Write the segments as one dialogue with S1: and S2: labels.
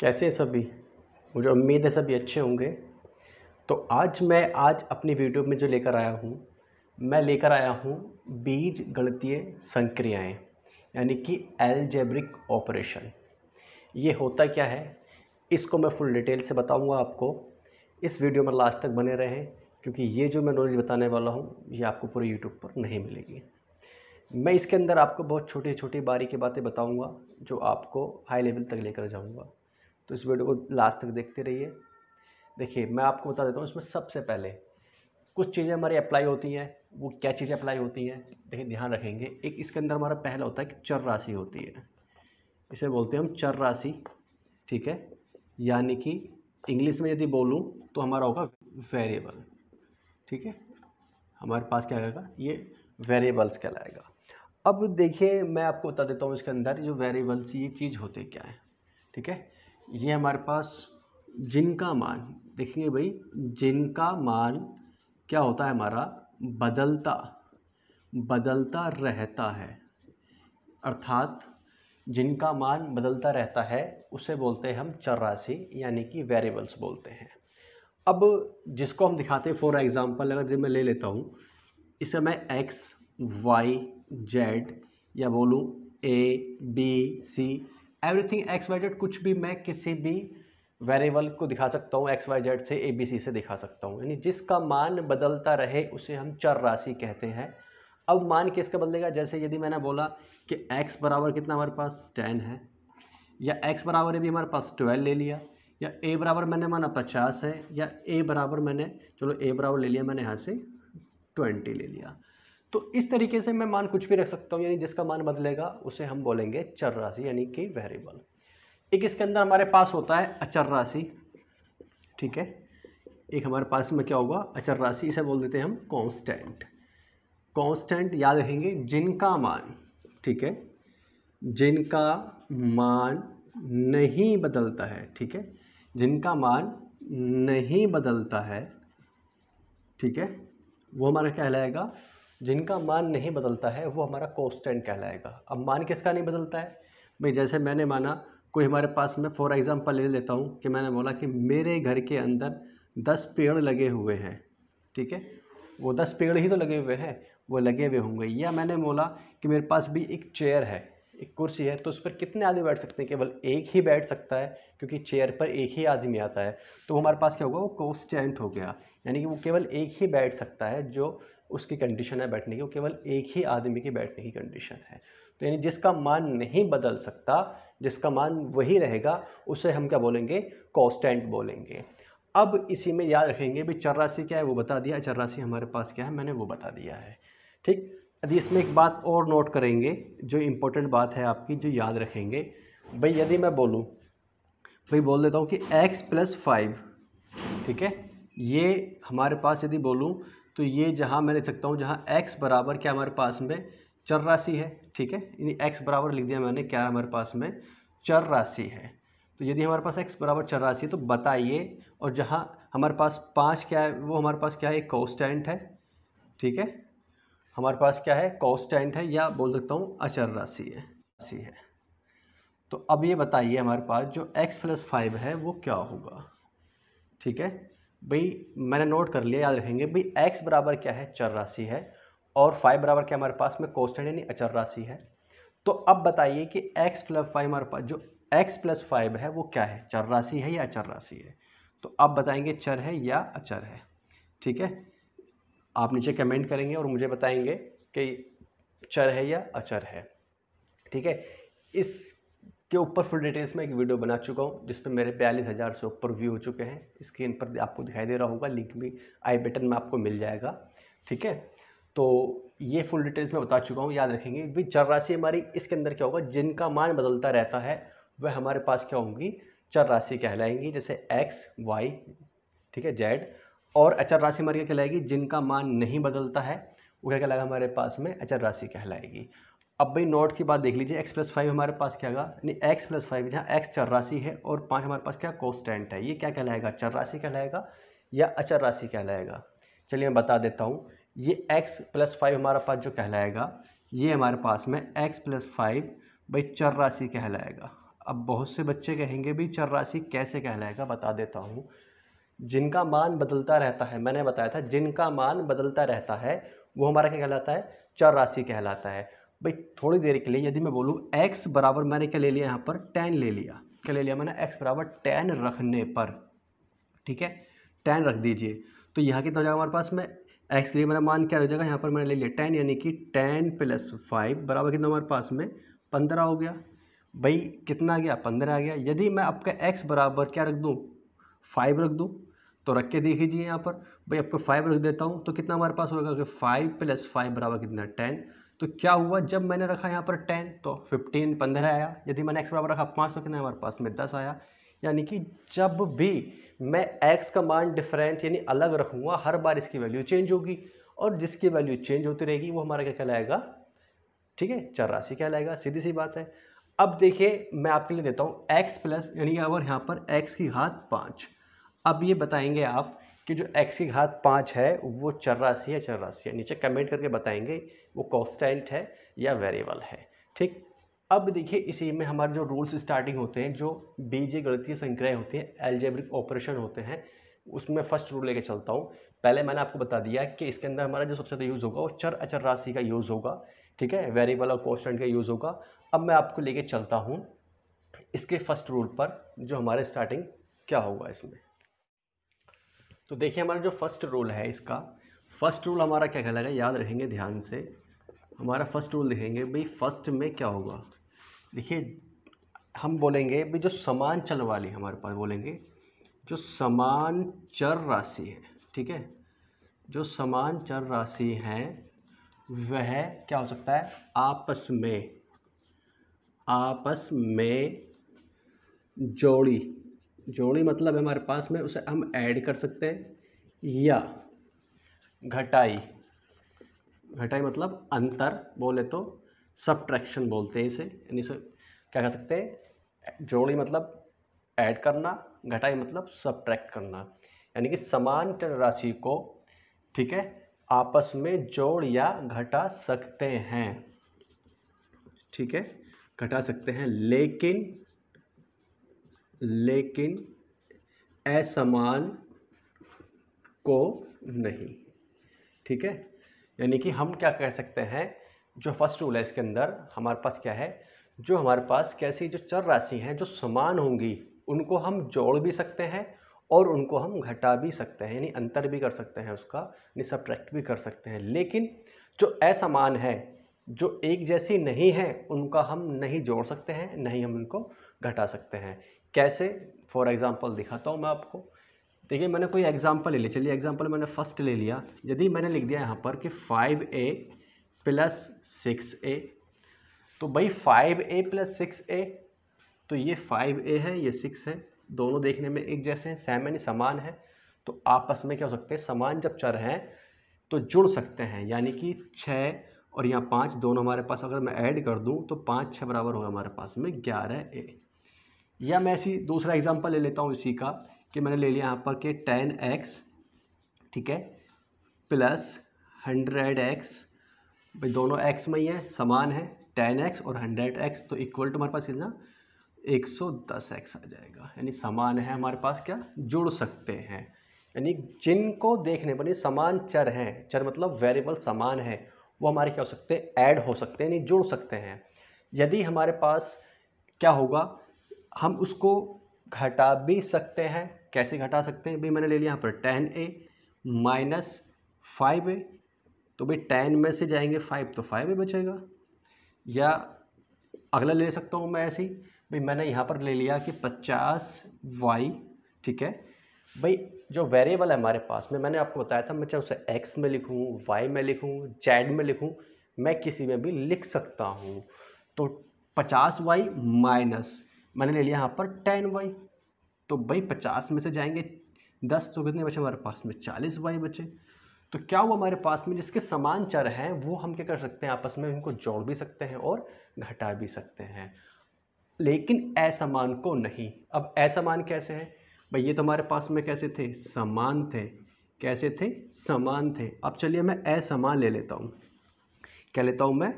S1: कैसे सभी मुझे उम्मीद है सभी अच्छे होंगे तो आज मैं आज अपनी वीडियो में जो लेकर आया हूँ मैं लेकर आया हूँ बीज गणतीय संक्रियाएँ यानी कि एलजेब्रिक ऑपरेशन ये होता क्या है इसको मैं फुल डिटेल से बताऊँगा आपको इस वीडियो में लास्ट तक बने रहें क्योंकि ये जो मैं नॉलेज बताने वाला हूँ ये आपको पूरे यूट्यूब पर नहीं मिलेगी मैं इसके अंदर आपको बहुत छोटी छोटी बारी की बातें बताऊंगा जो आपको हाई लेवल तक लेकर जाऊंगा तो इस वीडियो को लास्ट तक देखते रहिए देखिए मैं आपको बता देता हूँ इसमें सबसे पहले कुछ चीज़ें हमारी अप्लाई होती हैं वो क्या चीज़ें अप्लाई होती हैं देखिए ध्यान रखेंगे एक इसके अंदर हमारा पहला होता है कि चर राशि होती है इसे बोलते हैं हम चर राशि ठीक है यानी कि इंग्लिश में यदि बोलूँ तो हमारा होगा वेरिएबल ठीक है हमारे पास क्या आएगा ये वेरिएबल्स कहलाएगा अब देखिए मैं आपको बता देता हूँ इसके अंदर जो वेरिएबल्स ये चीज़ होते क्या है ठीक है ये हमारे पास जिनका मान देखेंगे भाई जिनका मान क्या होता है हमारा बदलता बदलता रहता है अर्थात जिनका मान बदलता रहता है उसे बोलते हैं हम चौरासी यानी कि वेरिएबल्स बोलते हैं अब जिसको हम दिखाते हैं फॉर एग्ज़ाम्पल अगर मैं ले लेता हूँ इसे मैं एक्स वाई जेड या बोलूँ A B C everything X Y Z कुछ भी मैं किसी भी वेरिएबल को दिखा सकता हूँ एक्स वाई जेड से ए बी सी से दिखा सकता हूँ यानी जिसका मान बदलता रहे उसे हम चर राशि कहते हैं अब मान किसका बदलेगा जैसे यदि मैंने बोला कि एक्स बराबर कितना हमारे पास टेन है या एक्स बराबर भी हमारे पास ट्वेल्व ले लिया या ए बराबर मैंने माना पचास है या ए बराबर मैंने चलो ए बराबर ले लिया मैंने यहाँ से ट्वेंटी ले लिया तो इस तरीके से मैं मान कुछ भी रख सकता हूँ यानी जिसका मान बदलेगा उसे हम बोलेंगे चर राशि यानी कि वेरिएबल एक इसके अंदर हमारे पास होता है अचर राशि ठीक है एक हमारे पास में क्या होगा अचर राशि इसे बोल देते हैं हम कांस्टेंट कांस्टेंट याद रखेंगे जिनका मान ठीक है जिनका मान नहीं बदलता है ठीक है जिनका मान नहीं बदलता है ठीक है वो हमारा कहलाएगा जिनका मान नहीं बदलता है वो हमारा कॉन्स्टेंट कहलाएगा अब मान किसका नहीं बदलता है भाई जैसे मैंने माना कोई हमारे पास में फॉर एग्ज़ाम्पल ले लेता हूँ कि मैंने बोला कि मेरे घर के अंदर दस पेड़ लगे हुए हैं ठीक है वो दस पेड़ ही तो लगे हुए हैं वो लगे हुए होंगे या मैंने बोला कि मेरे पास भी एक चेयर है एक कुर्सी है तो उस पर कितने आदमी बैठ सकते हैं केवल एक ही बैठ सकता है क्योंकि चेयर पर एक ही आदमी आता है तो हमारे पास क्या होगा वो कॉन्स्टेंट हो गया यानी कि वो केवल एक ही बैठ सकता है जो उसकी कंडीशन है बैठने की वो केवल एक ही आदमी की बैठने की कंडीशन है तो यानी जिसका मान नहीं बदल सकता जिसका मान वही रहेगा उसे हम क्या बोलेंगे कॉन्स्टेंट बोलेंगे अब इसी में याद रखेंगे भी चर्रासी क्या है वो बता दिया चर्रासी हमारे पास क्या है मैंने वो बता दिया है ठीक यदि इसमें एक बात और नोट करेंगे जो इम्पोर्टेंट बात है आपकी जो याद रखेंगे भाई यदि मैं बोलूँ भाई बोल देता हूँ कि एक्स प्लस फाइव ठीक है ये हमारे पास यदि बोलूँ तो ये जहाँ मैं लिख सकता हूँ जहाँ x बराबर क्या हमारे पास में चर राशि है ठीक है यानी x बराबर लिख दिया मैंने क्या हमारे पास में चर राशि है तो यदि हमारे पास x बराबर चर राशि है तो बताइए और जहाँ हमारे पास पाँच क्या है वो हमारे पास क्या है कॉन्स्टेंट है ठीक है हमारे पास क्या है कॉन्स्टेंट है या बोल सकता हूँ अचर राशि है राशि है तो अब ये बताइए हमारे पास जो x प्लस फाइव है वो क्या होगा ठीक है भाई मैंने नोट कर लिया याद रखेंगे भाई एक्स बराबर क्या है चर राशि है और फाइव बराबर क्या हमारे पास में कोस्टेंट यानी अचर राशि है तो अब बताइए कि एक्स प्लस फाइव हमारे पास जो एक्स प्लस फाइव है वो क्या है चर राशि है या अचर राशि है तो अब बताएंगे चर है या अचर है ठीक है आप नीचे कमेंट करेंगे और मुझे बताएंगे कि चर है या अचर है ठीक है इस के ऊपर फुल डिटेल्स में एक वीडियो बना चुका हूँ जिसपे मेरे बयालीस हज़ार से ऊपर व्यू हो चुके हैं स्क्रीन पर आपको दिखाई दे रहा होगा लिंक भी आई बटन में आपको मिल जाएगा ठीक है तो ये फुल डिटेल्स में बता चुका हूँ याद रखेंगे भी चर राशि हमारी इसके अंदर क्या होगा जिनका मान बदलता रहता है वह हमारे पास क्या होंगी चर राशि कहलाएंगी जैसे एक्स वाई ठीक है जेड और अचर राशि हमारी क्या कहलाएगी जिनका मान नहीं बदलता है वो क्या कहलाएगा हमारे पास में अचर राशि कहलाएगी अब भाई नॉट की बात देख लीजिए एक्स प्लस फाइव हमारे पास क्या होगा यानी एक्स प्लस फाइव जहाँ एक्स राशि है और पाँच हमारे पास क्या कोस्टेंट है ये क्या कहलाएगा राशि कहलाएगा या अचर राशि कहलाएगा चलिए मैं बता देता हूँ ये एक्स प्लस फाइव हमारे पास जो कहलाएगा ये हमारे पास में एक्स प्लस फाइव भाई चर राशि कहलाएगा अब बहुत से बच्चे कहेंगे भाई चर राशि कैसे कहलाएगा बता देता हूँ जिनका मान बदलता रहता है मैंने बताया था जिनका मान बदलता रहता है वो हमारा क्या कहलाता है चर राशि कहलाता है भाई थोड़ी देर के लिए यदि मैं बोलूँ एक्स बराबर मैंने क्या ले लिया यहाँ पर टेन ले लिया क्या ले लिया मैंने एक्स बराबर टेन रखने पर ठीक है टेन रख दीजिए तो यहाँ कितना हो जाएगा हमारे पास में एक्स के लिए मेरा मान क्या हो जाएगा यहाँ पर मैंने ले लिया टेन यानी कि टेन प्लस फाइव बराबर कितना हमारे पास में पंद्रह हो गया भाई कितना आ गया पंद्रह आ गया यदि मैं आपका एक्स बराबर क्या रख दूँ फाइव रख दूँ तो रख के देख लीजिए यहाँ पर भाई आपको फाइव रख देता हूँ तो कितना हमारे पास होगा कि फाइव प्लस फाइव बराबर कितना टेन तो क्या हुआ जब मैंने रखा यहाँ पर टेन तो फिफ्टीन पंद्रह आया यदि मैंने एक्स बराबर रखा पाँच तो कितना हमारे पास में दस आया यानी कि जब भी मैं एक्स का मान डिफरेंट यानी अलग रखूँगा हर बार इसकी वैल्यू चेंज होगी और जिसकी वैल्यू चेंज होती रहेगी वो हमारा क्या कहलाएगा ठीक है क्या कहलाएगा सीधी सी बात है अब देखिए मैं आपके लिए देता हूँ एक्स प्लस यानी अगर यहाँ पर एक्स की घात पाँच अब ये बताएंगे आप कि जो एक्स की घात पाँच है वो राशि है राशि है नीचे कमेंट करके बताएंगे वो कॉन्स्टेंट है या वेरिएबल है ठीक अब देखिए इसी में हमारे जो रूल्स स्टार्टिंग होते हैं जो बीजे गणितीय संक्रय होते हैं एल्जेब्रिक ऑपरेशन होते हैं उसमें फर्स्ट रूल लेके चलता हूँ पहले मैंने आपको बता दिया कि इसके अंदर हमारा जो सबसे ज़्यादा यूज़ होगा वो चर अचर राशि का यूज़ होगा ठीक है वेरिएबल और कॉन्स्टेंट का यूज़ होगा अब मैं आपको लेके चलता हूँ इसके फर्स्ट रूल पर जो हमारे स्टार्टिंग क्या होगा इसमें तो देखिए हमारा जो फर्स्ट रूल है इसका फर्स्ट रूल हमारा क्या कहलाएगा याद रखेंगे ध्यान से हमारा फर्स्ट रूल देखेंगे भाई फर्स्ट में क्या होगा देखिए हम बोलेंगे भाई जो समान चल वाली हमारे पास बोलेंगे जो समान चर राशि है ठीक है जो समान चर राशि है वह क्या हो सकता है आपस में आपस में जोड़ी जोड़ी मतलब हमारे पास में उसे हम ऐड कर सकते हैं या घटाई घटाई मतलब अंतर बोले तो सब्ट्रैक्शन बोलते हैं इसे यानी इसे क्या कह सकते हैं जोड़ी मतलब ऐड करना घटाई मतलब सब्ट्रैक्ट करना यानी कि समान राशि को ठीक है आपस में जोड़ या घटा सकते हैं ठीक है घटा सकते हैं लेकिन लेकिन असमान को नहीं ठीक है यानी कि हम क्या कह सकते हैं जो फर्स्ट रूल है इसके अंदर हमारे पास क्या है जो हमारे पास कैसी जो चर राशि हैं जो समान होंगी उनको हम जोड़ भी सकते हैं और उनको हम घटा भी सकते हैं यानी अंतर भी कर सकते हैं उसका यानी सब्ट्रैक्ट भी कर सकते हैं लेकिन जो असमान है जो एक जैसी नहीं है उनका हम नहीं जोड़ सकते हैं नहीं हम उनको घटा सकते हैं कैसे फॉर एग्ज़ाम्पल दिखाता हूँ मैं आपको देखिए मैंने कोई एग्ज़ाम्पल ले लिया चलिए एग्ज़ाम्पल मैंने फ़र्स्ट ले लिया यदि मैंने लिख दिया यहाँ पर कि five A plus six A तो भाई five A plus six A तो ये फाइव ए है ये सिक्स है दोनों देखने में एक जैसे हैं सैमन समान है तो आपस में क्या हो सकते हैं समान जब चर हैं तो जुड़ सकते हैं यानी कि छः और यहाँ पाँच दोनों हमारे पास अगर मैं ऐड कर दूँ तो पाँच छः बराबर होगा हमारे पास में ग्यारह ए या मैं ऐसी दूसरा एग्जांपल ले लेता हूँ इसी का कि मैंने ले लिया यहाँ पर कि टेन एक्स ठीक है प्लस हंड्रेड एक्स भाई दोनों एक्स में ही है समान है टेन एक्स और हंड्रेड एक्स तो इक्वल टू हमारे पास कितना एक सौ दस एक्स आ जाएगा यानी समान है हमारे पास क्या जुड़ सकते हैं यानी जिनको देखने पर समान चर हैं चर मतलब वेरिएबल समान है वो हमारे क्या हो सकते हैं ऐड हो सकते हैं यानी जुड़ सकते हैं यदि हमारे पास क्या होगा हम उसको घटा भी सकते हैं कैसे घटा सकते हैं भाई मैंने ले लिया यहाँ पर ten A minus five A तो भाई टेन में से जाएंगे फाइव तो फाइव ए बचेगा या अगला ले सकता हूँ मैं ऐसे ही भाई मैंने यहाँ पर ले लिया कि पचास वाई ठीक है भाई जो वेरिएबल है हमारे पास में मैंने आपको बताया था मैं चाहे उसे एक्स में लिखूँ वाई में लिखूँ जेड में लिखूँ मैं किसी में भी लिख सकता हूँ तो पचास वाई माइनस मैंने ले लिया यहाँ पर टेन वाई तो भाई पचास में से जाएंगे दस तो कितने बचे हमारे पास में चालीस वाई बचे तो क्या हुआ हमारे पास में जिसके समान चर हैं वो हम क्या कर सकते हैं आपस में उनको जोड़ भी सकते हैं और घटा भी सकते हैं लेकिन असमान को नहीं अब असमान कैसे है भाई ये तो हमारे पास में कैसे थे समान थे कैसे थे समान थे अब चलिए मैं असमान ले लेता हूँ क्या लेता हूँ मैं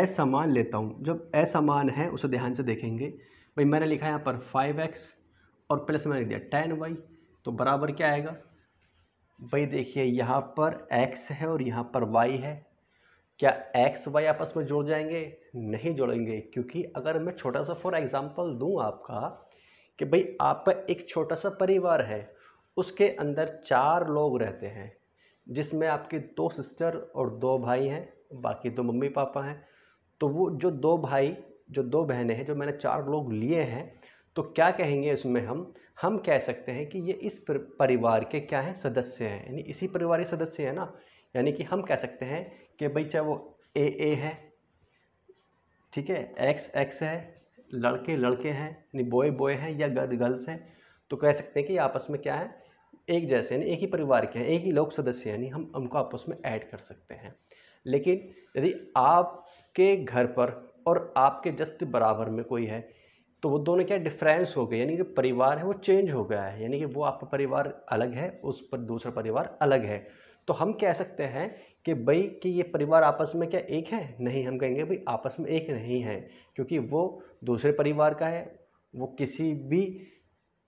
S1: असमान लेता हूँ जब असमान है उसे ध्यान से देखेंगे भाई मैंने लिखा यहाँ पर फाइव एक्स और प्लस मैंने लिख दिया टेन वाई तो बराबर क्या आएगा भाई देखिए यहाँ पर एक्स है और यहाँ पर वाई है क्या एक्स वाई आपस में जोड़ जाएंगे नहीं जोड़ेंगे क्योंकि अगर मैं छोटा सा फॉर एग्ज़ाम्पल दूँ आपका कि भाई आपका एक छोटा सा परिवार है उसके अंदर चार लोग रहते हैं जिसमें आपके दो सिस्टर और दो भाई हैं बाकी दो मम्मी पापा हैं तो वो जो दो भाई जो दो बहनें हैं जो मैंने चार लोग लिए हैं तो क्या कहेंगे इसमें हम हम कह सकते हैं कि ये इस परिवार के क्या हैं सदस्य हैं यानी इसी परिवार के सदस्य हैं ना यानी कि हम कह सकते हैं कि भाई चाहे वो ए ए है ठीक है एक्स एक्स है लड़के लड़के हैं यानी बॉय बॉय हैं या गर्ल गर्ल्स हैं तो कह सकते हैं कि आपस में क्या है एक जैसे यानी एक ही परिवार के हैं एक ही लोग सदस्य यानी हम उनको आपस में ऐड कर सकते हैं लेकिन यदि आपके घर पर और आपके जस्ट बराबर में कोई है तो वो दोनों क्या डिफरेंस हो गए यानी कि परिवार है वो चेंज हो गया है यानी कि वो आपका परिवार अलग है उस पर दूसरा परिवार अलग है तो हम कह सकते हैं कि भाई कि ये परिवार आपस में क्या एक है नहीं हम कहेंगे भाई आपस में एक नहीं है क्योंकि वो दूसरे परिवार का है वो किसी भी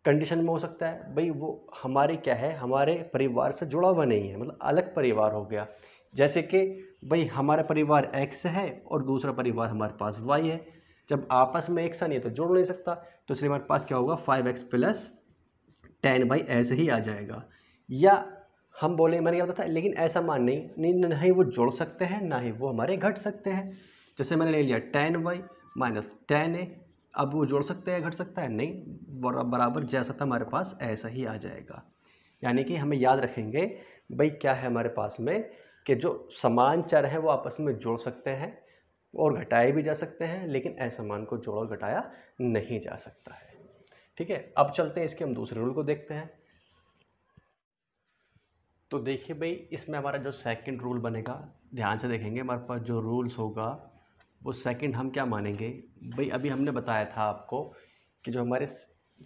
S1: कंडीशन में हो सकता है भाई वो हमारे क्या है हमारे परिवार से जुड़ा हुआ नहीं है मतलब अलग परिवार हो गया जैसे कि भाई हमारा परिवार एक्स है और दूसरा परिवार हमारे पास वाई है जब आपस में एक सा नहीं है तो जोड़ नहीं सकता तो इसलिए हमारे पास क्या होगा five X plus ten by ऐसे ही आ जाएगा या हम बोले मैंने क्या बताया लेकिन ऐसा मान नहीं नहीं ना ही वो जोड़ सकते हैं ना ही वो हमारे घट सकते हैं जैसे मैंने ले लिया ten Y minus ten A अब वो जोड़ सकते हैं घट सकता है नहीं बराबर जैसा था हमारे पास ऐसा ही आ जाएगा यानी कि हमें याद रखेंगे भाई क्या है हमारे पास में कि जो समान चर हैं वो आपस में जुड़ सकते हैं और घटाए भी जा सकते हैं लेकिन असमान को जोड़ा और घटाया नहीं जा सकता है ठीक है अब चलते हैं इसके हम दूसरे रूल को देखते हैं तो देखिए भाई इसमें हमारा जो सेकंड रूल बनेगा ध्यान से देखेंगे हमारे पास जो रूल्स होगा वो सेकंड हम क्या मानेंगे भाई अभी हमने बताया था आपको कि जो हमारे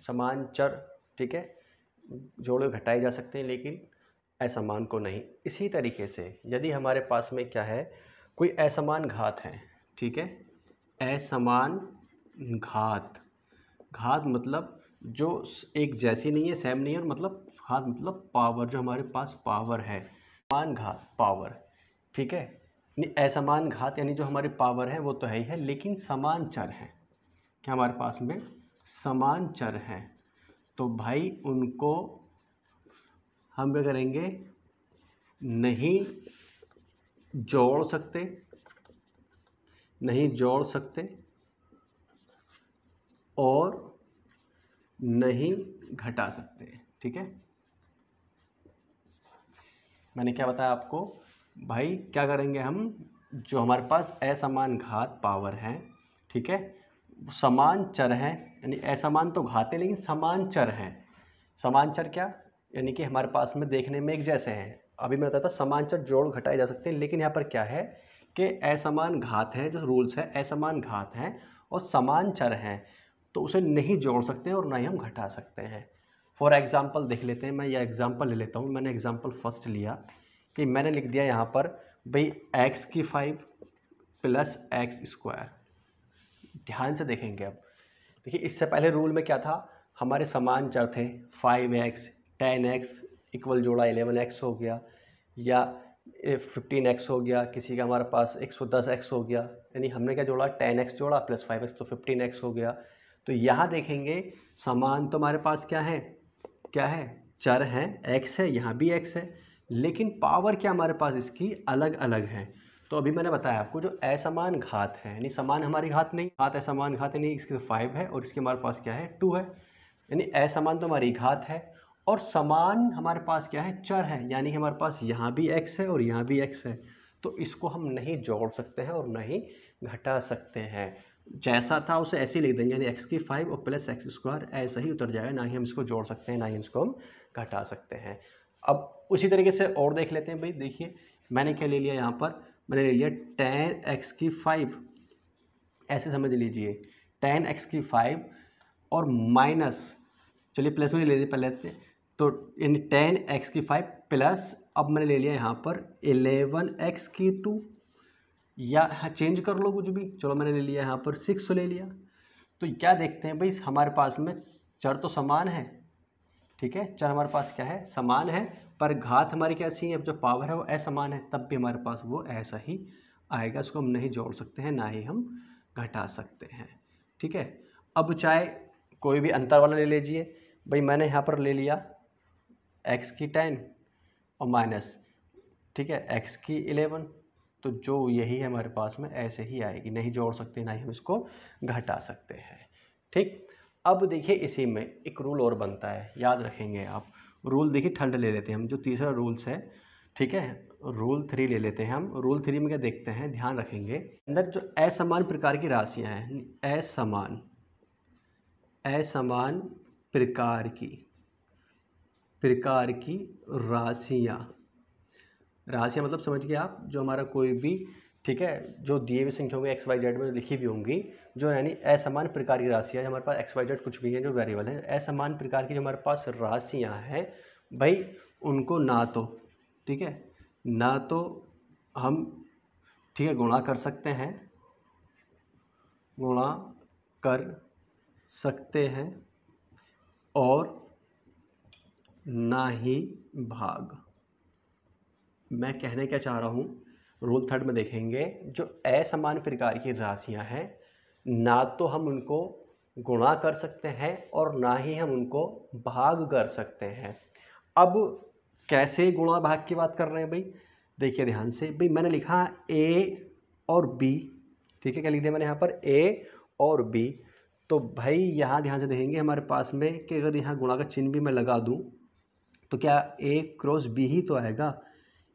S1: समान चर ठीक है जोड़े घटाए जा सकते हैं लेकिन असमान को नहीं इसी तरीके से यदि हमारे पास में क्या है कोई असमान घात है ठीक है असमान घात घात मतलब जो एक जैसी नहीं है सेम नहीं है और मतलब घात मतलब पावर जो हमारे पास पावर है समान घात पावर ठीक है असमान घात यानी जो हमारी पावर है वो तो है ही है लेकिन समान चर हैं क्या हमारे पास में समान चर हैं तो भाई उनको हम क्या करेंगे नहीं जोड़ सकते नहीं जोड़ सकते और नहीं घटा सकते ठीक है मैंने क्या बताया आपको भाई क्या करेंगे हम जो हमारे पास असमान घात पावर है ठीक है समान चर है यानी असमान तो घाते लेकिन समान चर है समान चर क्या यानी कि हमारे पास में देखने में एक जैसे हैं अभी मैं बताता समान चर जोड़ घटाए जा सकते हैं लेकिन यहाँ पर क्या है कि असमान घात हैं जो रूल्स हैं असमान घात हैं और समान चर हैं तो उसे नहीं जोड़ सकते और ना ही हम घटा सकते हैं फॉर एग्ज़ाम्पल देख लेते हैं मैं यह एग्ज़ाम्पल ले लेता हूँ मैंने एग्ज़ाम्पल फर्स्ट लिया कि मैंने लिख दिया यहाँ पर भाई एक्स की फाइव प्लस एक्स स्क्वायर ध्यान से देखेंगे अब देखिए इससे पहले रूल में क्या था हमारे समान चर थे five X ten X equal जोड़ा एलेवन एक्स हो गया या फिफ्टीन एक्स हो गया किसी का हमारे पास एक सौ दस एक्स हो गया यानी हमने क्या जोड़ा टेन एक्स जोड़ा प्लस फाइव एक्स तो फिफ्टीन एक्स हो गया तो यहाँ देखेंगे सामान तो हमारे पास क्या है क्या है चर हैं एक्स है यहाँ भी एक्स है लेकिन पावर क्या हमारे पास इसकी अलग अलग है तो अभी मैंने बताया आपको जो असमान घात है यानी समान हमारी घात नहीं घात असमान घात यानी इसकी तो फाइव है और इसके हमारे पास क्या है टू है यानी असमान तो हमारी घात है और समान हमारे पास क्या है चर है यानी कि हमारे पास यहाँ भी एक्स है और यहाँ भी एक्स है तो इसको हम नहीं जोड़ सकते हैं और नहीं घटा सकते हैं जैसा था उसे ऐसे ही लिख देंगे यानी एक्स की फाइव और प्लस एक्स स्क्वायर ऐसा ही उतर जाएगा ना ही हम इसको जोड़ सकते हैं ना ही इसको हम घटा सकते हैं अब उसी तरीके से और देख लेते हैं भाई देखिए मैंने क्या ले लिया यहाँ पर मैंने ले लिया टेन एक्स की फाइव ऐसे समझ लीजिए टेन एक्स की फाइव और माइनस चलिए प्लस में ले लीजिए पहले तो यानी टेन एक्स की फाइव प्लस अब मैंने ले लिया यहाँ पर एलेवन एक्स की टू या चेंज हाँ, कर लो कुछ भी चलो मैंने ले लिया यहाँ पर सिक्स ले लिया तो क्या देखते हैं भाई हमारे पास में चर तो समान है ठीक है चर हमारे पास क्या है समान है पर घात हमारी कैसी है अब जो पावर है वो असमान है तब भी हमारे पास वो ऐसा ही आएगा इसको हम नहीं जोड़ सकते हैं ना ही हम घटा सकते हैं ठीक है अब चाहे कोई भी अंतर वाला ले लीजिए भाई मैंने यहाँ पर ले लिया एक्स की टेन और माइनस ठीक है एक्स की इलेवन तो जो यही है हमारे पास में ऐसे ही आएगी नहीं जोड़ सकते ना ही हम इसको घटा सकते हैं ठीक अब देखिए इसी में एक रूल और बनता है याद रखेंगे आप रूल देखिए ठंड ले लेते हैं हम जो तीसरा रूल्स है ठीक है रूल थ्री ले लेते हैं हम रूल थ्री में क्या देखते हैं ध्यान रखेंगे अंदर जो असमान प्रकार की राशियां हैं असमान असमान प्रकार की प्रकार की राशियाँ राशियाँ मतलब समझिए आप जो हमारा कोई भी ठीक है जो दिए हुए संख्या होंगे एक्स वाई जेड में लिखी हुई होंगी जो यानी असमान प्रकार की राशियाँ हमारे पास एक्स वाई जेड कुछ भी हैं जो वेरिएबल हैं असमान प्रकार की जो हमारे पास राशियाँ हैं भाई उनको ना तो ठीक है ना तो हम ठीक है गुणा कर सकते हैं गुणा कर सकते हैं और ना ही भाग मैं कहने क्या चाह रहा हूँ रूल थर्ड में देखेंगे जो असमान प्रकार की राशियाँ हैं ना तो हम उनको गुणा कर सकते हैं और ना ही हम उनको भाग कर सकते हैं अब कैसे गुणा भाग की बात कर रहे हैं भाई देखिए ध्यान से भाई मैंने लिखा ए और बी ठीक है क्या लिख दिया मैंने यहाँ पर ए और बी तो भाई यहाँ ध्यान से देखेंगे हमारे पास में कि अगर यहाँ गुणा का चिन्ह भी मैं लगा दूँ तो क्या ए क्रॉस बी ही तो आएगा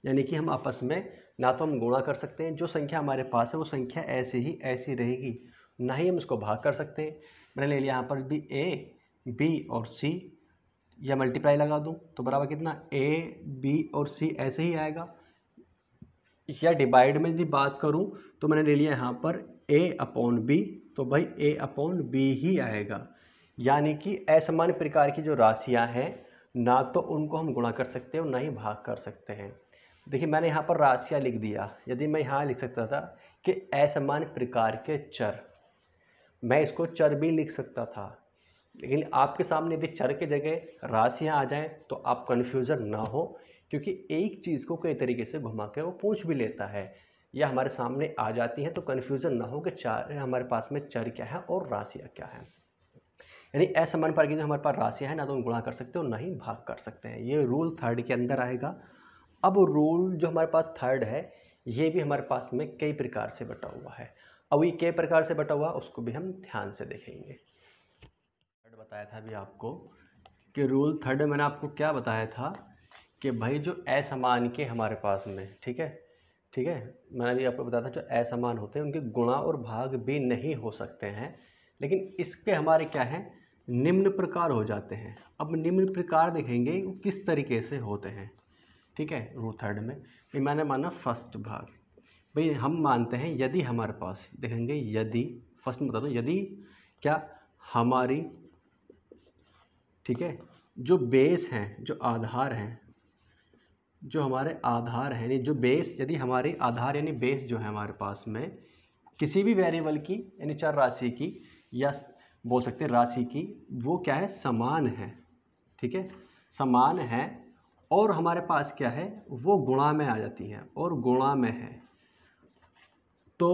S1: यानी कि हम आपस में ना तो हम गुणा कर सकते हैं जो संख्या हमारे पास है वो संख्या ऐसे ही ऐसी रहेगी ना ही हम उसको भाग कर सकते हैं मैंने ले लिया यहाँ पर भी ए बी और सी या मल्टीप्लाई लगा दूँ तो बराबर कितना ए बी और सी ऐसे ही आएगा या डिवाइड में यदि बात करूँ तो मैंने ले लिया यहाँ पर ए अपॉन बी तो भाई ए अपॉन बी ही आएगा यानी कि असमान प्रकार की जो राशियाँ हैं ना तो उनको हम गुणा कर सकते हैं और ना ही भाग कर सकते हैं देखिए मैंने यहाँ पर राशिया लिख दिया यदि मैं यहाँ लिख सकता था कि असमान प्रकार के चर मैं इसको चर भी लिख सकता था लेकिन आपके सामने यदि चर के जगह राशियाँ आ जाएँ तो आप कन्फ्यूज़न ना हो क्योंकि एक चीज़ को कई तरीके से घुमा के वो पूछ भी लेता है या हमारे सामने आ जाती है तो कन्फ्यूज़न ना हो कि चार हमारे पास में चर क्या है और राशियाँ क्या है यानी असमान पर जो हमारे पास राशियाँ हैं ना तो उन गुणा कर सकते हो ना ही भाग कर सकते हैं ये रूल थर्ड के अंदर आएगा अब रूल जो हमारे पास थर्ड है ये भी हमारे पास में कई प्रकार से बटा हुआ है अब ये कई प्रकार से बटा हुआ उसको भी हम ध्यान से देखेंगे थर्ड बताया था अभी आपको कि रूल थर्ड में मैंने आपको क्या बताया था कि भाई जो असमान के हमारे पास में ठीक है ठीक है मैंने भी आपको बताया था जो असमान होते हैं उनके गुणा और भाग भी नहीं हो सकते हैं लेकिन इसके हमारे क्या हैं निम्न प्रकार हो जाते हैं अब निम्न प्रकार देखेंगे किस तरीके से होते हैं ठीक है रू थर्ड में ये मैंने माना फर्स्ट भाग भाई हम मानते हैं यदि हमारे पास देखेंगे यदि फर्स्ट में बता दो यदि क्या हमारी ठीक है जो बेस हैं जो आधार हैं जो हमारे आधार हैं यानी जो बेस यदि हमारे आधार यानी बेस जो है हमारे पास में किसी भी वेरिएबल की यानी चर राशि की या बोल सकते हैं राशि की वो क्या है समान है ठीक है समान है और हमारे पास क्या है वो गुणा में आ जाती है और गुणा में है तो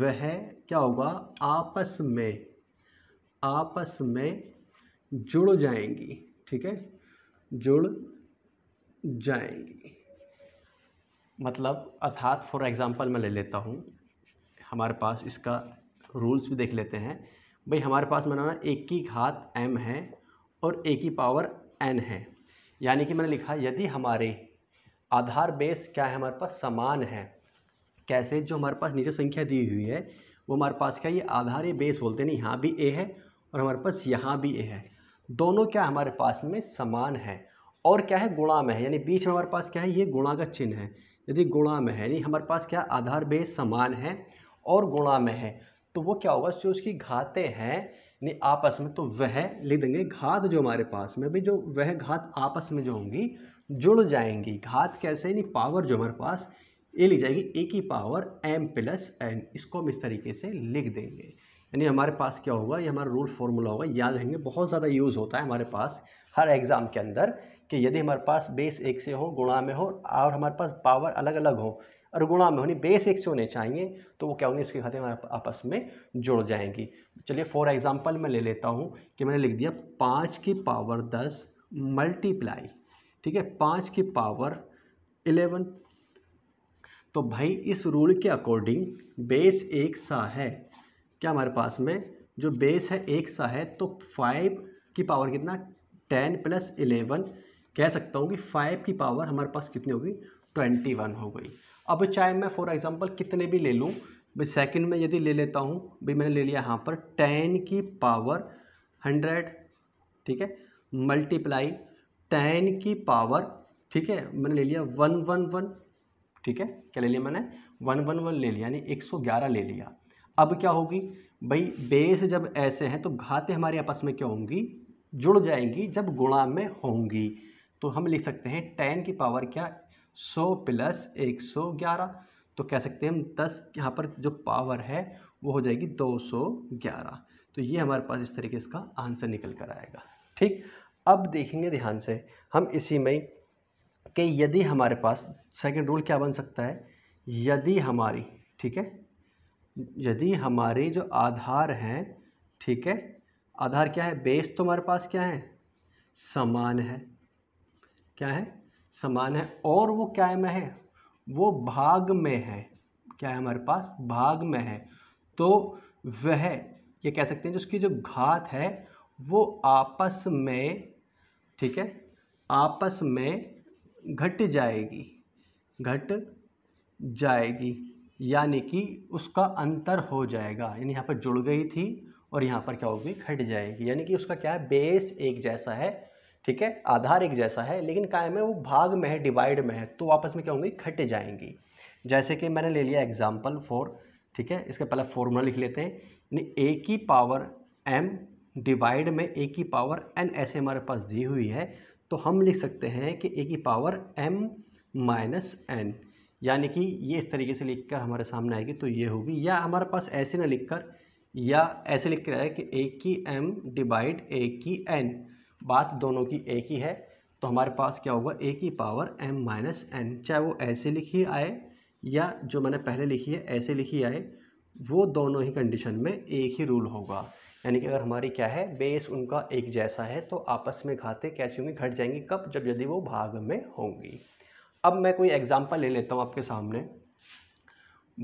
S1: वह क्या होगा आपस में आपस में जुड़ जाएंगी ठीक है जुड़ जाएंगी मतलब अर्थात फॉर एग्ज़ाम्पल मैं ले लेता हूँ हमारे पास इसका रूल्स भी देख लेते हैं भाई हमारे पास ना एक की घात एम है और ए की पावर एन है यानी कि मैंने लिखा यदि हमारे आधार बेस क्या है हमारे पास समान है कैसे जो हमारे पास नीचे संख्या दी हुई है वो हमारे पास क्या ये आधार ये बेस बोलते हैं यहाँ भी ए है और हमारे पास यहाँ भी ए है दोनों क्या हमारे पास में समान है और क्या है गुणा में है यानी बीच में हमारे पास क्या है ये गुणा का चिन्ह है यदि गुणा में है यानी हमारे पास क्या आधार बेस समान है और गुणा में है तो वो क्या होगा जो उसकी घातें हैं यानी आपस में तो वह लिख देंगे घात जो हमारे पास में भी जो वह घात आपस में जो होंगी जुड़ जाएंगी घात कैसे यानी पावर जो हमारे पास ये लिख जाएगी ए की पावर एम प्लस एन इसको हम इस तरीके से लिख देंगे यानी हमारे पास क्या होगा ये हमारा रूल फॉर्मूला होगा याद रहेंगे बहुत ज़्यादा यूज़ होता है हमारे पास हर एग्ज़ाम के अंदर कि यदि हमारे पास बेस एक से हो गुणा में हो और हमारे पास पावर अलग अलग हो और गुणा में होनी से होने चाहिए तो वो क्या होंगे इसकी हमारे आपस में जुड़ जाएंगी चलिए फॉर एग्जांपल मैं ले लेता हूँ कि मैंने लिख दिया पाँच की पावर दस मल्टीप्लाई ठीक है पाँच की पावर इलेवन तो भाई इस रूल के अकॉर्डिंग बेस एक सा है क्या हमारे पास में जो बेस है एक सा है तो फाइव की पावर कितना टेन प्लस इलेवन कह सकता हूँ कि फाइव की पावर हमारे पास कितनी होगी ट्वेंटी वन हो गई अब चाहे मैं फॉर एग्ज़ाम्पल कितने भी ले लूँ भाई सेकंड में यदि ले लेता हूँ भाई मैंने ले लिया यहाँ पर टेन की पावर हंड्रेड ठीक है मल्टीप्लाई टेन की पावर ठीक है मैंने ले लिया वन वन वन ठीक है क्या ले लिया मैंने वन वन वन ले लिया यानी एक सौ ग्यारह ले लिया अब क्या होगी भाई बेस जब ऐसे हैं तो घाते हमारे आपस में क्या होंगी जुड़ जाएंगी जब गुणा में होंगी तो हम लिख सकते हैं टेन की पावर क्या सौ प्लस एक सौ ग्यारह तो कह सकते हैं हम दस यहाँ पर जो पावर है वो हो जाएगी दो सौ ग्यारह तो ये हमारे पास इस तरीके इसका आंसर निकल कर आएगा ठीक अब देखेंगे ध्यान से हम इसी में कि यदि हमारे पास सेकंड रूल क्या बन सकता है यदि हमारी ठीक है यदि हमारे जो आधार हैं ठीक है आधार क्या है बेस तो हमारे पास क्या है समान है क्या है समान है और वो क्या में है वो भाग में है क्या है हमारे पास भाग में है तो वह ये कह सकते हैं जो उसकी जो घात है वो आपस में ठीक है आपस में घट जाएगी घट जाएगी यानी कि उसका अंतर हो जाएगा यानी यहाँ पर जुड़ गई थी और यहाँ पर क्या होगी घट जाएगी यानी कि उसका क्या है बेस एक जैसा है ठीक है आधार एक जैसा है लेकिन कायम है वो भाग में है डिवाइड में है तो आपस में क्या होंगी इकट्ठे जाएंगी जैसे कि मैंने ले लिया एग्जाम्पल फोर ठीक है इसका पहला फॉर्मूला लिख लेते हैं यानी ए की पावर एम डिवाइड में ए की पावर एन ऐसे हमारे पास दी हुई है तो हम लिख सकते हैं कि ए की पावर एम माइनस एन यानी कि ये इस तरीके से लिखकर हमारे सामने आएगी तो ये होगी या हमारे पास ऐसे ना लिखकर या ऐसे लिख कर आए कि ए की एम डिवाइड ए की एन बात दोनों की एक ही है तो हमारे पास क्या होगा ए की पावर एम माइनस एन चाहे वो ऐसे लिखी आए या जो मैंने पहले लिखी है ऐसे लिखी आए वो दोनों ही कंडीशन में एक ही रूल होगा यानी कि अगर हमारी क्या है बेस उनका एक जैसा है तो आपस में घाते कैसे होंगी घट जाएंगी कब जब यदि वो भाग में होंगी अब मैं कोई एग्जाम्पल ले लेता हूँ आपके सामने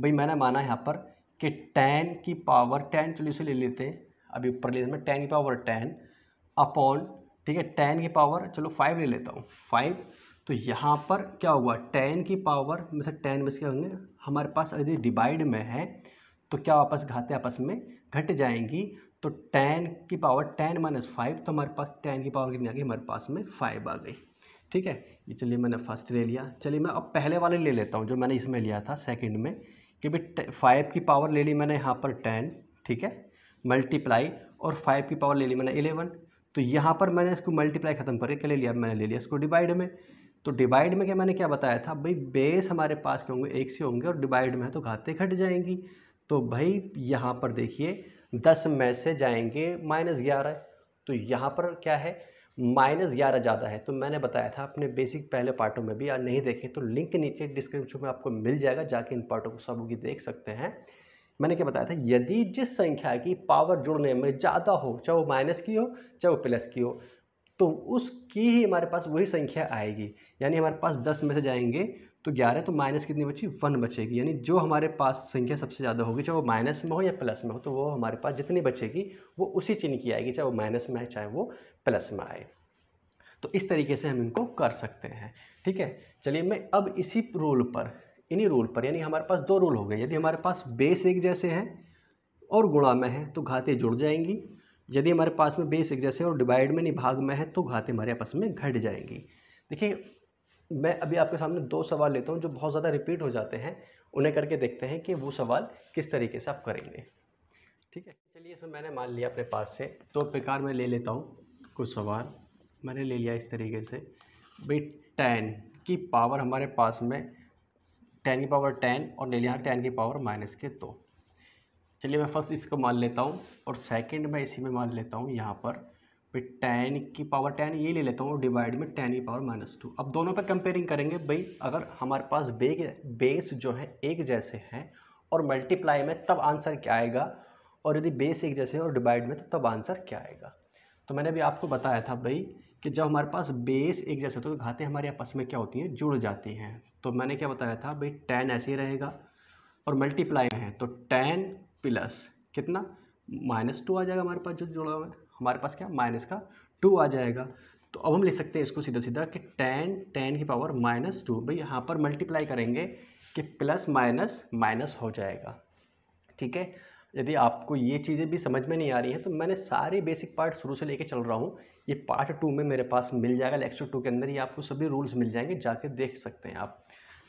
S1: भाई मैंने माना यहाँ पर कि टेन की पावर टेन चलिए से ले लेते हैं अभी ऊपर ले हैं टेन की पावर टेन अपॉन ठीक है टेन की पावर चलो फाइव ले लेता हूँ फाइव तो यहाँ पर क्या हुआ टेन की पावर में से टेन में से क्या होंगे हमारे पास यदि डिवाइड में है तो क्या आपस घाते आपस में घट जाएंगी तो टेन की पावर टेन माइनस फाइव तो हमारे पास टेन की पावर कितनी आ गई हमारे पास में फाइव आ गई ठीक है ये चलिए मैंने फर्स्ट ले लिया चलिए मैं अब पहले वाले ले लेता हूँ जो मैंने इसमें लिया था सेकेंड में कि भाई फाइव की पावर ले ली मैंने यहाँ पर टेन ठीक है मल्टीप्लाई और फाइव की पावर ले ली मैंने एलेवन तो यहाँ पर मैंने इसको मल्टीप्लाई ख़त्म करके क्या ले लिया मैंने ले लिया इसको डिवाइड में तो डिवाइड में क्या मैंने क्या बताया था भाई बेस हमारे पास के होंगे एक से होंगे और डिवाइड में है तो घाते घट जाएंगी तो भाई यहाँ पर देखिए दस में से जाएंगे माइनस ग्यारह तो यहाँ पर क्या है माइनस ग्यारह ज़्यादा है तो मैंने बताया था अपने बेसिक पहले पार्टों में भी या नहीं देखें तो लिंक नीचे डिस्क्रिप्शन में आपको मिल जाएगा जाके इन पार्टों को सब देख सकते हैं मैंने क्या बताया था यदि जिस संख्या की पावर जुड़ने में ज़्यादा हो चाहे वो माइनस की हो चाहे वो प्लस की हो तो उसकी ही हमारे पास वही संख्या आएगी यानी हमारे पास दस में से जाएंगे तो ग्यारह तो माइनस कितनी बची वन बचेगी यानी जो हमारे पास संख्या सबसे ज़्यादा होगी चाहे वो माइनस में हो या प्लस में हो तो वो हमारे पास जितनी बचेगी वो उसी चिन्ह की आएगी चाहे वो माइनस में आए चाहे वो प्लस में आए तो इस तरीके से हम इनको कर सकते हैं ठीक है चलिए मैं अब इसी रोल पर इन्हीं रूल पर यानी हमारे पास दो रूल हो गए यदि हमारे पास बेस एक जैसे हैं और गुणा में है तो घाते जुड़ जाएंगी यदि हमारे पास में बेस एक जैसे और डिवाइड में नहीं भाग में है तो घाते हमारे आपस में घट जाएंगी देखिए मैं अभी आपके सामने दो सवाल लेता हूँ जो बहुत ज़्यादा रिपीट हो जाते हैं उन्हें करके देखते हैं कि वो सवाल किस तरीके से आप करेंगे ठीक है चलिए इसमें मैंने मान लिया अपने पास से तो बेकार मैं ले लेता हूँ कुछ सवाल मैंने ले लिया इस तरीके से भाई टेन की पावर हमारे पास में टेन की पावर टेन और ले लिया टेन की पावर माइनस के दो चलिए मैं फर्स्ट इसको मान लेता हूँ और सेकंड मैं इसी में मान लेता हूँ यहाँ पर फिर टेन की पावर टेन ये ले लेता हूँ डिवाइड में टेन की पावर माइनस टू अब दोनों पर कंपेयरिंग करेंगे भाई अगर हमारे पास बेग बेस जो है एक जैसे हैं और मल्टीप्लाई में तब आंसर क्या आएगा और यदि बेस एक जैसे और डिवाइड में तो तब आंसर क्या आएगा तो मैंने अभी आपको बताया था भाई कि जब हमारे पास बेस एक जैसे होते हैं तो घातें हमारे आपस में क्या होती हैं जुड़ जाती हैं तो मैंने क्या बताया था भाई टेन ऐसे ही रहेगा और मल्टीप्लाई में है तो टेन प्लस कितना माइनस टू आ जाएगा हमारे पास जो जुड़ा हुआ है हमारे पास क्या माइनस का टू आ जाएगा तो अब हम लिख सकते हैं इसको सीधा सीधा कि टेन टेन की पावर माइनस टू भाई यहाँ पर मल्टीप्लाई करेंगे कि प्लस माइनस माइनस हो जाएगा ठीक है यदि आपको ये चीज़ें भी समझ में नहीं आ रही हैं तो मैंने सारे बेसिक पार्ट शुरू से लेके चल रहा हूँ ये पार्ट टू में मेरे पास मिल जाएगा लेक्चर टू के अंदर ही आपको सभी रूल्स मिल जाएंगे जाके देख सकते हैं आप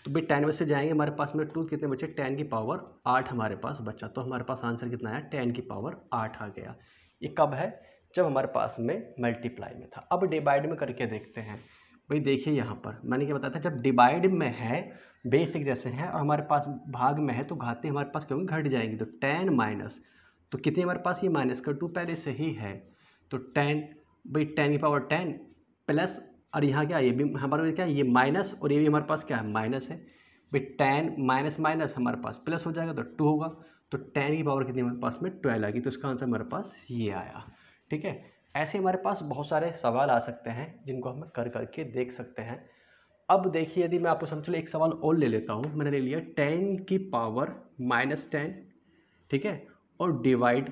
S1: तो भाई टेन बजे से जाएंगे हमारे पास में टू कितने बचे टेन की पावर आठ हमारे पास बचा तो हमारे पास आंसर कितना आया टेन की पावर आठ आ गया ये कब है जब हमारे पास में मल्टीप्लाई में था अब डिवाइड में करके देखते हैं भाई देखिए यहाँ पर मैंने क्या बताया था जब डिवाइड में है बेसिक जैसे है और हमारे पास भाग में है तो घाते हमारे पास क्योंकि घट जाएंगी तो टेन माइनस तो कितने हमारे पास ये माइनस का टू पहले से ही है तो टेन भाई टेन की पावर टेन प्लस और यहाँ क्या ये भी हमारे पास क्या है ये माइनस और ये भी हमारे पास क्या है माइनस है भाई टेन माइनस माइनस हमारे पास प्लस हो जाएगा तो टू होगा तो टेन की पावर कितनी हमारे पास में ट्वेल्व आएगी तो इसका आंसर हमारे पास ये आया ठीक है ऐसे हमारे पास बहुत सारे सवाल आ सकते हैं जिनको हम कर करके देख सकते हैं अब देखिए यदि मैं आपको समझ लो एक सवाल और ले लेता हूँ मैंने ले लिया टेन की पावर माइनस टेन ठीक है और डिवाइड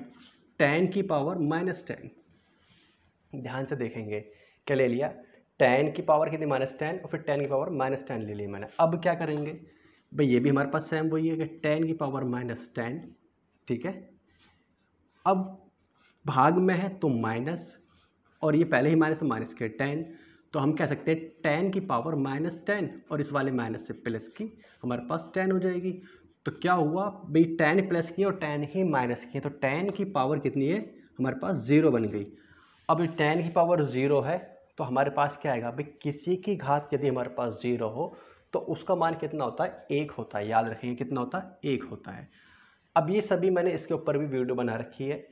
S1: टेन की पावर माइनस टेन ध्यान से देखेंगे क्या ले लिया टेन की पावर कितनी माइनस टेन और फिर टेन की पावर माइनस टेन ले लिया मैंने अब क्या करेंगे भाई ये भी हमारे पास सेम वही है कि टेन की पावर माइनस टेन ठीक है अब भाग में है तो माइनस और ये पहले ही माइनस माइनस के टेन तो हम कह सकते हैं टेन की पावर माइनस टेन और इस वाले माइनस से प्लस की हमारे पास टेन हो जाएगी तो क्या हुआ भाई टेन प्लस तो की और टेन ही माइनस की है तो टेन की पावर कितनी है हमारे पास ज़ीरो बन गई अब टेन की पावर ज़ीरो है तो हमारे पास क्या आएगा भाई किसी की घात यदि हमारे पास ज़ीरो हो तो उसका मान कितना होता है एक होता है याद रखेंगे कितना होता है एक होता है अब ये सभी मैंने इसके ऊपर भी वीडियो बना रखी है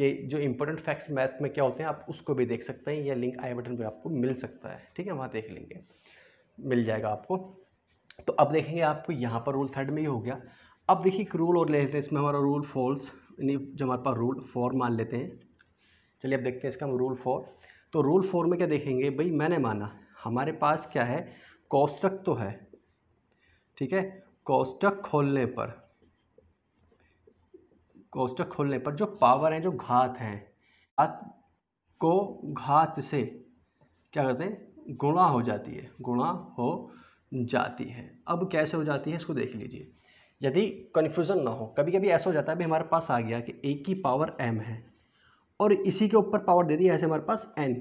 S1: के जो इंपॉर्टेंट फैक्ट्स मैथ में क्या होते हैं आप उसको भी देख सकते हैं या लिंक आई बटन पर आपको मिल सकता है ठीक है वहाँ देख लेंगे मिल जाएगा आपको तो अब देखेंगे आपको यहाँ पर रूल थर्ड में ही हो गया अब देखिए एक रूल और ले लेते हैं इसमें हमारा रूल फॉल्स यानी जो हमारे पास रूल फोर मान लेते हैं चलिए अब देखते हैं इसका हम रूल फोर तो रूल फोर में क्या देखेंगे भाई मैंने माना हमारे पास क्या है कॉस्ट्रक तो है ठीक है कॉस्ट्रक खोलने पर कोष्टक खोलने पर जो पावर हैं जो घात हैं घात को घात से क्या कहते हैं गुणा हो जाती है गुणा हो जाती है अब कैसे हो जाती है इसको देख लीजिए यदि कन्फ्यूज़न ना हो कभी कभी ऐसा हो जाता है अभी हमारे पास आ गया कि ए की पावर एम है और इसी के ऊपर पावर दे दी ऐसे हमारे पास एन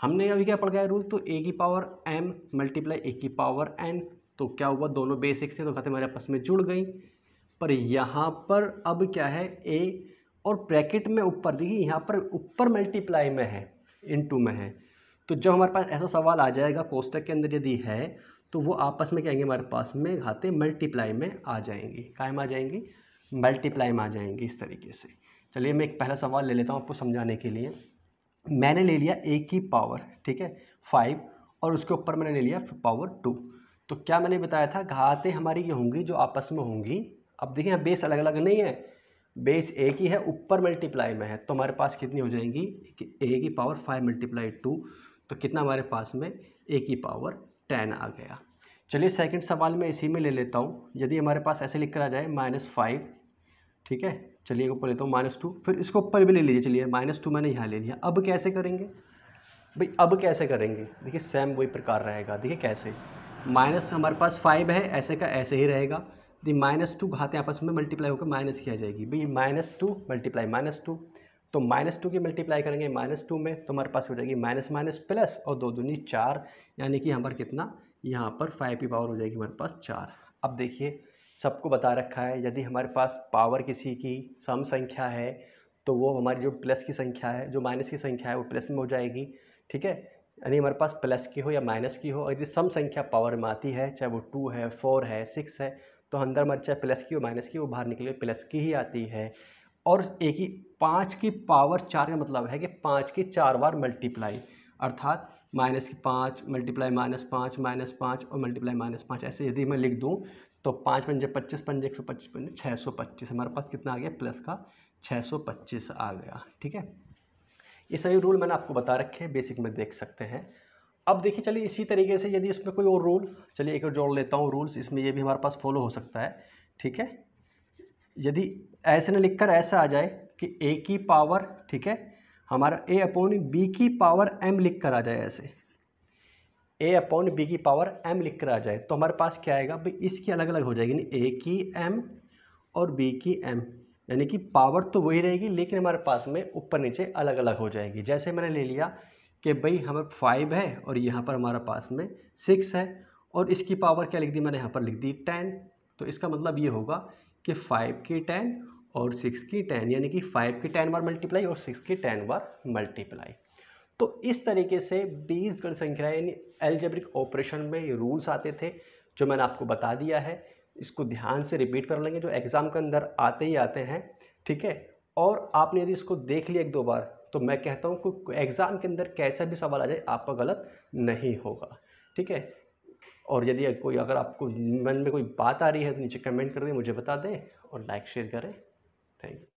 S1: हमने अभी क्या पढ़ गया रूल तो ए की पावर एम मल्टीप्लाई ए की पावर एन तो क्या हुआ दोनों बेसिक से तो खाते हमारे आपस में जुड़ गई पर यहाँ पर अब क्या है ए और ब्रैकेट में ऊपर देखिए यहाँ पर ऊपर मल्टीप्लाई में है इन टू में है तो जब हमारे पास ऐसा सवाल आ जाएगा कोष्टक के अंदर यदि है तो वो आपस में क्या आएंगे हमारे पास में घाते मल्टीप्लाई में आ जाएंगी कायम आ जाएंगी मल्टीप्लाई में आ जाएंगी इस तरीके से चलिए मैं एक पहला सवाल ले लेता हूँ आपको समझाने के लिए मैंने ले लिया ए की पावर ठीक है फाइव और उसके ऊपर मैंने ले लिया पावर टू तो क्या मैंने बताया था घातें हमारी ये होंगी जो आपस में होंगी अब देखिए यहाँ बेस अलग अलग नहीं है बेस ए की है ऊपर मल्टीप्लाई में है तो हमारे पास कितनी हो जाएगी ए की पावर फाइव मल्टीप्लाई टू तो कितना हमारे पास में ए की पावर टेन आ गया चलिए सेकंड सवाल मैं इसी में ले लेता हूँ यदि हमारे पास ऐसे लिख कर आ जाए माइनस फाइव ठीक है चलिए ऊपर लेता हूँ माइनस टू फिर इसको ऊपर भी ले लीजिए चलिए माइनस टू मैंने यहाँ ले लिया अब कैसे करेंगे भाई अब कैसे करेंगे देखिए सेम वही प्रकार रहेगा देखिए कैसे माइनस हमारे पास फाइव है ऐसे का ऐसे ही रहेगा दी माइनस टू घाते आपस में मल्टीप्लाई होकर माइनस किया जाएगी भाई minus two multiply minus two तो माइनस टू की मल्टीप्लाई करेंगे माइनस टू में तो हमारे पास हो जाएगी माइनस माइनस प्लस और दो दूनी चार यानी कि हमारे कितना यहाँ पर फाइव की पावर हो जाएगी हमारे पास चार अब देखिए सबको बता रखा है यदि हमारे पास पावर किसी की सम संख्या है तो वो हमारी जो प्लस की संख्या है जो माइनस की संख्या है वो प्लस में हो जाएगी ठीक है यानी हमारे पास प्लस की हो या माइनस की हो और यदि सम संख्या पावर में आती है चाहे वो टू है फोर है सिक्स है तो अंदर मर चाहे प्लस की हो माइनस की वो बाहर निकले प्लस की ही आती है और एक ही पाँच की पावर चार का मतलब है कि पाँच की चार बार मल्टीप्लाई अर्थात माइनस की पाँच मल्टीप्लाई माइनस पाँच माइनस पाँच और मल्टीप्लाई माइनस पाँच ऐसे यदि मैं लिख दूँ तो पाँच पंजे पच्चीस पंजे एक सौ पच्चीस पंजे छः सौ पच्चीस हमारे पास कितना आ गया प्लस का छः सौ पच्चीस आ गया ठीक है ये सभी रूल मैंने आपको बता रखे हैं बेसिक में देख सकते हैं अब देखिए चलिए इसी तरीके से यदि इसमें कोई और रूल चलिए एक और जोड़ लेता हूँ रूल्स इसमें ये भी हमारे पास फॉलो हो सकता है ठीक है यदि ऐसे न लिख कर ऐसा आ जाए कि ए की पावर ठीक है हमारा ए अपॉन बी की पावर एम लिख कर आ जाए ऐसे ए अपॉन बी की पावर एम लिख कर आ जाए तो हमारे पास क्या आएगा भाई इसकी अलग अलग हो जाएगी यानी ए की एम और बी की एम यानी कि पावर तो वही रहेगी लेकिन हमारे पास में ऊपर नीचे अलग अलग हो जाएगी जैसे मैंने ले लिया कि भाई हमारे फाइव है और यहाँ पर हमारा पास में सिक्स है और इसकी पावर क्या लिख दी मैंने यहाँ पर लिख दी टेन तो इसका मतलब ये होगा कि फाइव की टेन और सिक्स की टेन यानी कि फाइव की टेन बार मल्टीप्लाई और सिक्स की टेन बार मल्टीप्लाई तो इस तरीके से बीस गण संख्या यानी एलजेब्रिक ऑपरेशन में ये रूल्स आते थे जो मैंने आपको बता दिया है इसको ध्यान से रिपीट कर लेंगे जो एग्ज़ाम के अंदर आते ही आते हैं ठीक है और आपने यदि इसको देख लिया एक दो बार तो मैं हम्म। कहता हूँ कि एग्ज़ाम के अंदर कैसा भी सवाल आ जाए आपका गलत नहीं होगा ठीक है और यदि कोई अगर आपको मन में कोई बात आ रही है तो नीचे कमेंट कर दें मुझे बता दें और लाइक शेयर करें थैंक यू